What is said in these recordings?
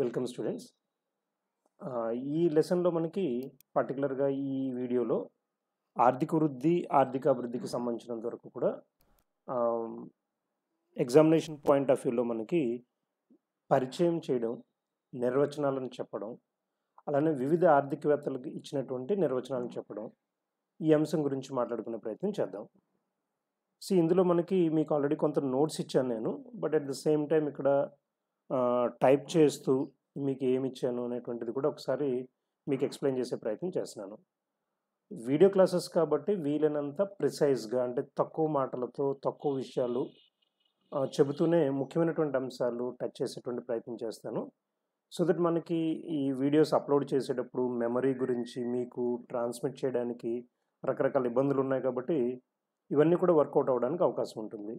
welcome students ఈ లెసన్లో మనకి పర్టికులర్గా ఈ వీడియోలో ఆర్థిక వృద్ధి ఆర్థిక అభివృద్ధికి సంబంధించినంత వరకు కూడా ఎగ్జామినేషన్ పాయింట్ ఆఫ్ వ్యూలో మనకి పరిచయం చేయడం నిర్వచనాలను చెప్పడం అలానే వివిధ ఆర్థికవేత్తలకు ఇచ్చినటువంటి నిర్వచనాలను చెప్పడం ఈ అంశం గురించి మాట్లాడుకునే ప్రయత్నం చేద్దాం సో ఇందులో మనకి మీకు ఆల్రెడీ కొంత నోట్స్ ఇచ్చాను నేను but at the same time ఇక్కడ టైప్ చేస్తూ మీకు ఏమి ఇచ్చాను అనేటువంటిది కూడా ఒకసారి మీకు ఎక్స్ప్లెయిన్ చేసే ప్రయత్నం చేస్తున్నాను వీడియో క్లాసెస్ కాబట్టి వీలైనంత ప్రిసైజ్గా అంటే తక్కువ మాటలతో తక్కువ విషయాలు చెబుతూనే ముఖ్యమైనటువంటి అంశాలు టచ్ చేసేటువంటి ప్రయత్నం చేస్తాను సో దట్ మనకి ఈ వీడియోస్ అప్లోడ్ చేసేటప్పుడు మెమరీ గురించి మీకు ట్రాన్స్మిట్ చేయడానికి రకరకాల ఇబ్బందులు ఉన్నాయి కాబట్టి ఇవన్నీ కూడా వర్కౌట్ అవ్వడానికి అవకాశం ఉంటుంది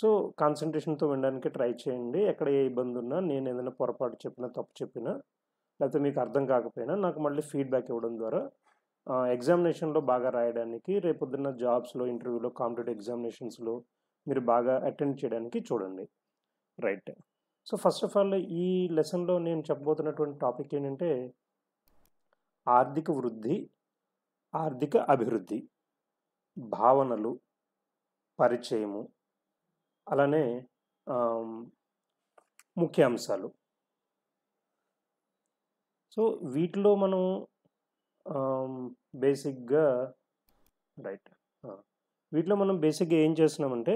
సో కాన్సన్ట్రేషన్తో వినడానికి ట్రై చేయండి ఎక్కడ ఏ ఇబ్బంది ఉన్నా నేను ఏదైనా పొరపాటు చెప్పినా తప్పు చెప్పినా లేకపోతే మీకు అర్థం కాకపోయినా నాకు మళ్ళీ ఫీడ్బ్యాక్ ఇవ్వడం ద్వారా ఎగ్జామినేషన్లో బాగా రాయడానికి రేపొద్దున్న జాబ్స్లో ఇంటర్వ్యూలో కాంపిటేటివ్ ఎగ్జామినేషన్స్లో మీరు బాగా అటెండ్ చేయడానికి చూడండి right so first of all ఈ లెసన్లో నేను చెప్పబోతున్నటువంటి టాపిక్ ఏంటంటే ఆర్థిక వృద్ధి ఆర్థిక అభివృద్ధి భావనలు పరిచయము అలానే ముఖ్యాంశాలు సో వీటిలో మనం బేసిక్గా రైట్ వీటిలో మనం బేసిక్గా ఏం చేస్తున్నామంటే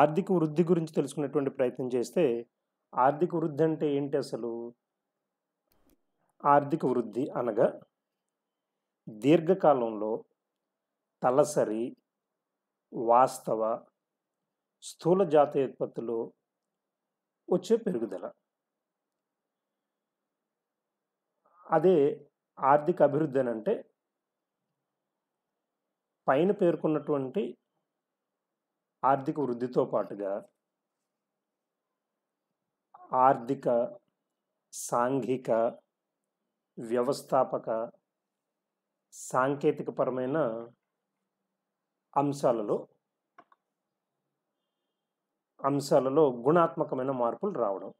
ఆర్థిక వృద్ధి గురించి తెలుసుకునేటువంటి ప్రయత్నం చేస్తే ఆర్థిక వృద్ధి అంటే ఏంటి అసలు ఆర్థిక వృద్ధి అనగా దీర్ఘకాలంలో తలసరి వాస్తవ స్థూల జాతీయ ఉత్పత్తులు వచ్చే పెరుగుదల అదే ఆర్థిక అభివృద్ధి అని అంటే పైన పేర్కొన్నటువంటి ఆర్థిక వృద్ధితో పాటుగా ఆర్థిక సాంఘిక వ్యవస్థాపక సాంకేతికపరమైన అంశాలలో అంశాలలో గుణాత్మకమైన మార్పులు రావడం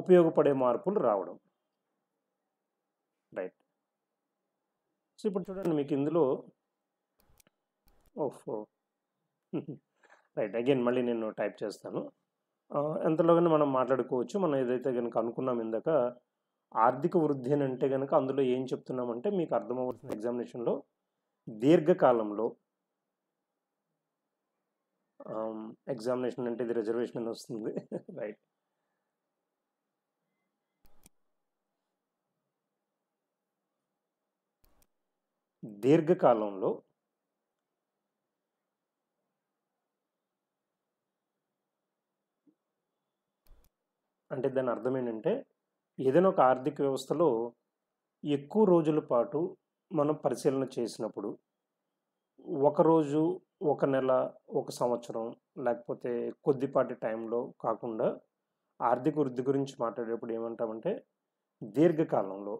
ఉపయోగపడే మార్పులు రావడం రైట్ సో ఇప్పుడు చూడండి మీకు ఇందులో ఓహో రైట్ అగైన్ మళ్ళీ నేను టైప్ చేస్తాను ఎంతలోగానే మనం మాట్లాడుకోవచ్చు మనం ఏదైతే కనుక అనుకున్నాం ఇందాక ఆర్థిక వృద్ధి అని అంటే కనుక అందులో ఏం చెప్తున్నామంటే మీకు అర్థమవుతున్న ఎగ్జామినేషన్లో దీర్ఘకాలంలో ఎగ్జామినేషన్ అంటే ఇది రిజర్వేషన్ అని వస్తుంది రైట్ దీర్ఘకాలంలో అంటే దాని అర్థం ఏంటంటే ఏదైనా ఒక ఆర్థిక వ్యవస్థలో ఎక్కువ రోజుల పాటు మనం పరిశీలన చేసినప్పుడు ఒకరోజు ఒక నెల ఒక సంవత్సరం లేకపోతే కొద్దిపాటి టైంలో కాకుండా ఆర్థిక వృద్ధి గురించి మాట్లాడేటప్పుడు ఏమంటామంటే దీర్ఘకాలంలో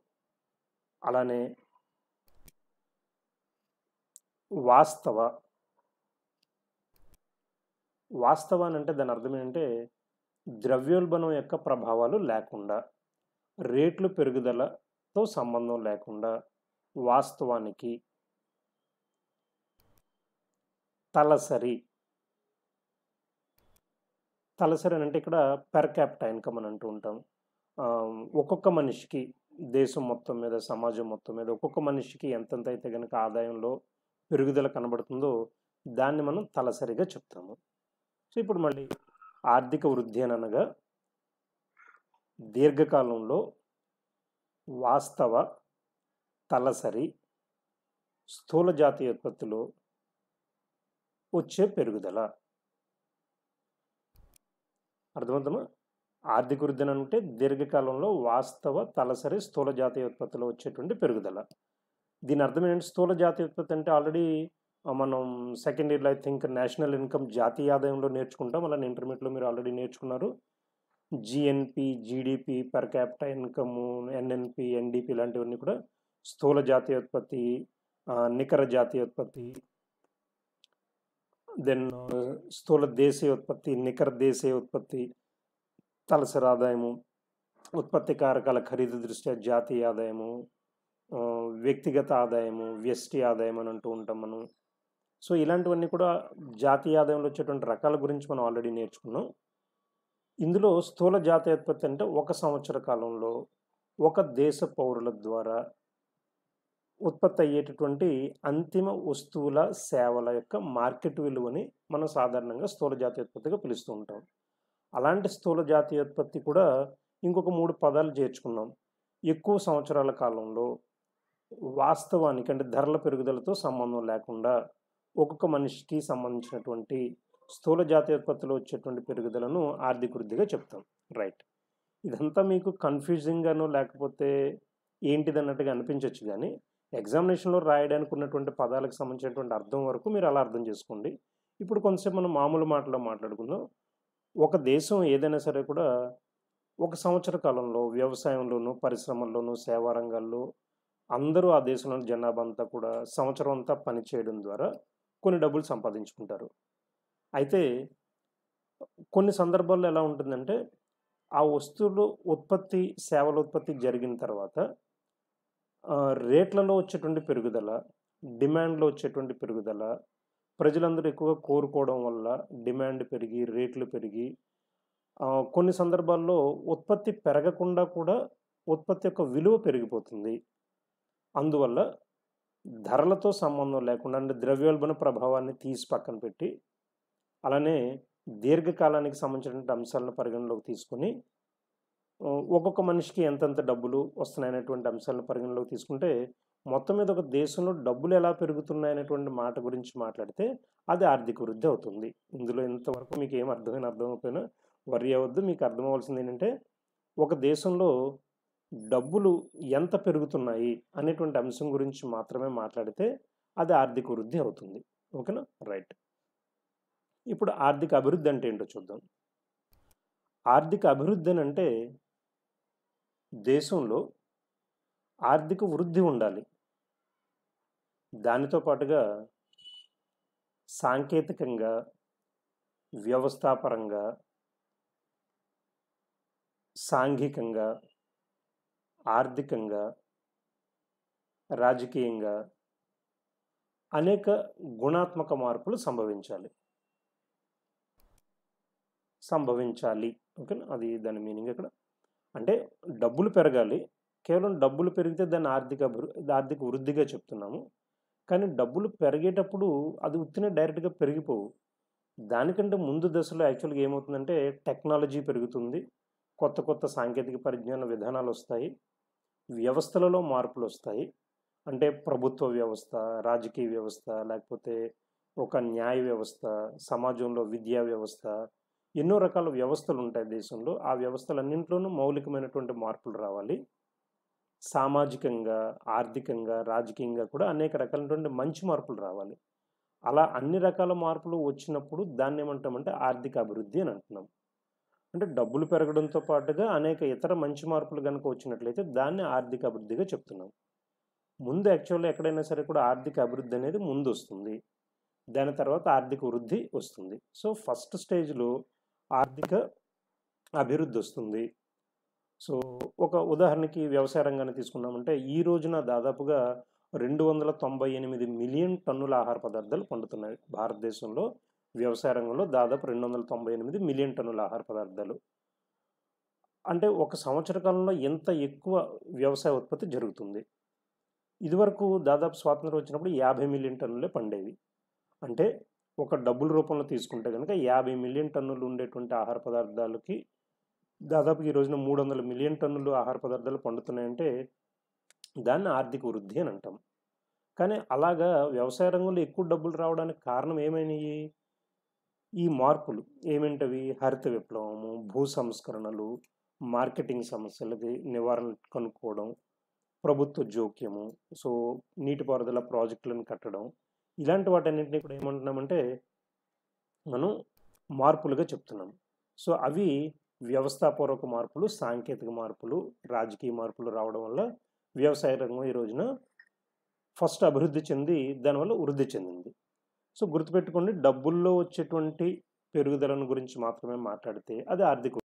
అలానే వాస్తవ వాస్తవాన్ని అంటే దాని అర్థం ఏంటంటే ద్రవ్యోల్బణం యొక్క ప్రభావాలు లేకుండా రేట్లు పెరుగుదలతో సంబంధం లేకుండా వాస్తవానికి తలసరి తలసరి అని అంటే ఇక్కడ పెర్ క్యాపిటా ఇన్కమ్ అని అంటూ ఉంటాం ఒక్కొక్క మనిషికి దేశం మొత్తం మీద సమాజం మొత్తం మీద ఒక్కొక్క మనిషికి ఎంతెంత అయితే కనుక ఆదాయంలో పెరుగుదల కనబడుతుందో దాన్ని మనం తలసరిగా చెప్తాము సో ఇప్పుడు మళ్ళీ ఆర్థిక వృద్ధి అని అనగా దీర్ఘకాలంలో వాస్తవ తలసరి స్థూల జాతీయ ఉత్పత్తిలో వచ్చే పెరుగుదల అర్థమవుతుందా ఆర్థిక వృద్ధి అంటే దీర్ఘకాలంలో వాస్తవ తలసరి స్థూల జాతీయ ఉత్పత్తిలో వచ్చేటువంటి పెరుగుదల దీని అర్థం ఏంటంటే స్థూల జాతీయ ఉత్పత్తి అంటే ఆల్రెడీ మనం సెకండ్ ఇయర్లో ఐ థింక్ నేషనల్ ఇన్కమ్ జాతీయ ఆదాయంలో నేర్చుకుంటాం అలానే ఇంటర్మీడియట్లో మీరు ఆల్రెడీ నేర్చుకున్నారు GNP GDP per capital income NNP NDP లాంటివన్నీ కూడా స్థూల జాతీయ ఉత్పత్తి నికర జాతీయ ఉత్పత్తి దెన్ స్థూల దేశీయ ఉత్పత్తి నికర దేశీయ ఉత్పత్తి తలసరి ఆదాయము ఉత్పత్తి కారకాల ఖరీదు దృష్ట్యా జాతీయ ఆదాయము వ్యక్తిగత ఆదాయము వ్యష్టి ఆదాయం అని అంటూ ఉంటాం మనం సో ఇలాంటివన్నీ కూడా జాతీయ ఆదాయంలో వచ్చేటువంటి రకాల గురించి మనం ఆల్రెడీ నేర్చుకున్నాం ఇందులో స్థూల జాతీయ ఉత్పత్తి అంటే ఒక సంవత్సర కాలంలో ఒక దేశ పౌరుల ద్వారా ఉత్పత్తి అయ్యేటటువంటి అంతిమ వస్తువుల సేవల యొక్క మార్కెట్ విలువని మనం సాధారణంగా స్థూల ఉత్పత్తిగా పిలుస్తూ ఉంటాం అలాంటి స్థూల జాతీయ ఉత్పత్తి కూడా ఇంకొక మూడు పదాలు చేర్చుకున్నాం ఎక్కువ సంవత్సరాల కాలంలో వాస్తవానికి అంటే ధరల పెరుగుదలతో సంబంధం లేకుండా ఒక్కొక్క మనిషికి సంబంధించినటువంటి స్థూల జాతీయ ఉత్పత్తిలో వచ్చేటువంటి పెరుగుదలను ఆర్థిక వృద్ధిగా చెప్తాం రైట్ ఇదంతా మీకు కన్ఫ్యూజింగ్గాను లేకపోతే ఏంటిదన్నట్టుగా అనిపించవచ్చు కానీ ఎగ్జామినేషన్లో రాయడానికి ఉన్నటువంటి పదాలకు సంబంధించినటువంటి అర్థం వరకు మీరు అలా అర్థం చేసుకోండి ఇప్పుడు కొంతసేపు మనం మామూలు మాటలో మాట్లాడుకుందాం ఒక దేశం ఏదైనా సరే కూడా ఒక సంవత్సర కాలంలో వ్యవసాయంలోనూ పరిశ్రమల్లోనూ సేవా రంగాల్లో అందరూ ఆ దేశంలో జనాభా అంతా కూడా సంవత్సరం అంతా పనిచేయడం ద్వారా కొన్ని డబ్బులు సంపాదించుకుంటారు అయితే కొన్ని సందర్భాల్లో ఎలా ఉంటుందంటే ఆ వస్తువులు ఉత్పత్తి సేవల ఉత్పత్తి జరిగిన తర్వాత రేట్లలో వచ్చేటువంటి పెరుగుదల డిమాండ్లో వచ్చేటువంటి పెరుగుదల ప్రజలందరూ ఎక్కువగా కోరుకోవడం వల్ల డిమాండ్ పెరిగి రేట్లు పెరిగి కొన్ని సందర్భాల్లో ఉత్పత్తి పెరగకుండా కూడా ఉత్పత్తి యొక్క విలువ పెరిగిపోతుంది అందువల్ల ధరలతో సంబంధం లేకుండా అంటే ద్రవ్యోల్బణ ప్రభావాన్ని తీసి పక్కన పెట్టి అలానే దీర్ఘకాలానికి సంబంధించినటువంటి అంశాలను పరిగణలోకి తీసుకొని ఒక్కొక్క మనిషికి ఎంతెంత డబ్బులు వస్తున్నాయనేటువంటి అంశాలను పరిగణలోకి తీసుకుంటే మొత్తం మీద ఒక దేశంలో డబ్బులు ఎలా పెరుగుతున్నాయనేటువంటి మాట గురించి మాట్లాడితే అది ఆర్థిక వృద్ధి అవుతుంది ఇందులో ఇంతవరకు మీకు ఏం అర్థమైన అర్థమైపోయినా వరి అవ్వద్దు మీకు అర్థం అవ్వాల్సింది ఏంటంటే ఒక దేశంలో డబ్బులు ఎంత పెరుగుతున్నాయి అనేటువంటి అంశం గురించి మాత్రమే మాట్లాడితే అది ఆర్థిక వృద్ధి అవుతుంది ఓకేనా రైట్ ఇప్పుడు ఆర్థిక అభివృద్ధి అంటే ఏంటో చూద్దాం ఆర్థిక అభివృద్ధి అంటే దేశంలో ఆర్థిక వృద్ధి ఉండాలి దానితో పాటుగా సాంకేతికంగా వ్యవస్థాపరంగా సాంఘికంగా ఆర్థికంగా రాజకీయంగా అనేక గుణాత్మక మార్పులు సంభవించాలి సంభవించాలి ఓకేనా అది దాని మీనింగ్ అక్కడ అంటే డబ్బులు పెరగాలి కేవలం డబ్బులు పెరిగితే దాన్ని ఆర్థిక ఆర్థిక వృద్ధిగా చెప్తున్నాము కానీ డబ్బులు పెరిగేటప్పుడు అది ఉత్తినే డైరెక్ట్గా పెరిగిపోవు దానికంటే ముందు దశలో యాక్చువల్గా ఏమవుతుందంటే టెక్నాలజీ పెరుగుతుంది కొత్త కొత్త సాంకేతిక పరిజ్ఞాన విధానాలు వస్తాయి వ్యవస్థలలో మార్పులు వస్తాయి అంటే ప్రభుత్వ వ్యవస్థ రాజకీయ వ్యవస్థ లేకపోతే ఒక న్యాయ వ్యవస్థ సమాజంలో విద్యా వ్యవస్థ ఎన్నో రకాల వ్యవస్థలు ఉంటాయి దేశంలో ఆ వ్యవస్థలన్నింటిలోనూ మౌలికమైనటువంటి మార్పులు రావాలి సామాజికంగా ఆర్థికంగా రాజకీయంగా కూడా అనేక రకాలైనటువంటి మంచి మార్పులు రావాలి అలా అన్ని రకాల మార్పులు వచ్చినప్పుడు దాన్ని ఏమంటామంటే ఆర్థిక అభివృద్ధి అని అంటున్నాం అంటే డబ్బులు పెరగడంతో పాటుగా అనేక ఇతర మంచి మార్పులు కనుక వచ్చినట్లయితే దాన్ని ఆర్థిక అభివృద్ధిగా చెప్తున్నాం ముందు యాక్చువల్గా ఎక్కడైనా సరే కూడా ఆర్థిక అభివృద్ధి అనేది ముందు వస్తుంది దాని తర్వాత ఆర్థిక వృద్ధి వస్తుంది సో ఫస్ట్ స్టేజ్లో ఆర్థిక అభివృద్ధి వస్తుంది సో ఒక ఉదాహరణకి వ్యవసాయ రంగాన్ని తీసుకున్నామంటే ఈ రోజున దాదాపుగా రెండు వందల తొంభై ఎనిమిది మిలియన్ టన్నుల ఆహార పదార్థాలు పండుతున్నాయి భారతదేశంలో వ్యవసాయ రంగంలో దాదాపు రెండు వందల తొంభై ఎనిమిది మిలియన్ టన్నుల ఆహార పదార్థాలు అంటే ఒక సంవత్సర కాలంలో ఎంత ఎక్కువ వ్యవసాయ ఉత్పత్తి జరుగుతుంది ఇదివరకు దాదాపు స్వాతంత్రం వచ్చినప్పుడు యాభై మిలియన్ టన్నులే పండేవి అంటే ఒక డబ్బుల రూపంలో తీసుకుంటే కనుక యాభై మిలియన్ టన్నులు ఉండేటువంటి ఆహార పదార్థాలకి దాదాపు ఈ రోజున మూడు వందల మిలియన్ టన్నులు ఆహార పదార్థాలు పండుతున్నాయంటే దాన్ని ఆర్థిక వృద్ధి అని అంటాం కానీ అలాగా వ్యవసాయ రంగంలో ఎక్కువ డబ్బులు రావడానికి కారణం ఏమైనాయి ఈ మార్పులు ఏమేంటవి హరిత విప్లవము భూ సంస్కరణలు మార్కెటింగ్ సమస్యలకి నివారణ కనుక్కోవడం ప్రభుత్వ జోక్యము సో నీటిపారుదల ప్రాజెక్టులను కట్టడం ఇలాంటి వాటన్నింటినీ కూడా ఏమంటున్నామంటే మనం మార్పులుగా చెప్తున్నాం సో అవి వ్యవస్థాపూర్వక మార్పులు సాంకేతిక మార్పులు రాజకీయ మార్పులు రావడం వల్ల వ్యవసాయ రంగం ఈ రోజున ఫస్ట్ అభివృద్ధి చెంది దానివల్ల వృద్ధి చెందింది సో గుర్తుపెట్టుకోండి డబ్బుల్లో వచ్చేటువంటి పెరుగుదలను గురించి మాత్రమే మాట్లాడితే అది ఆర్థిక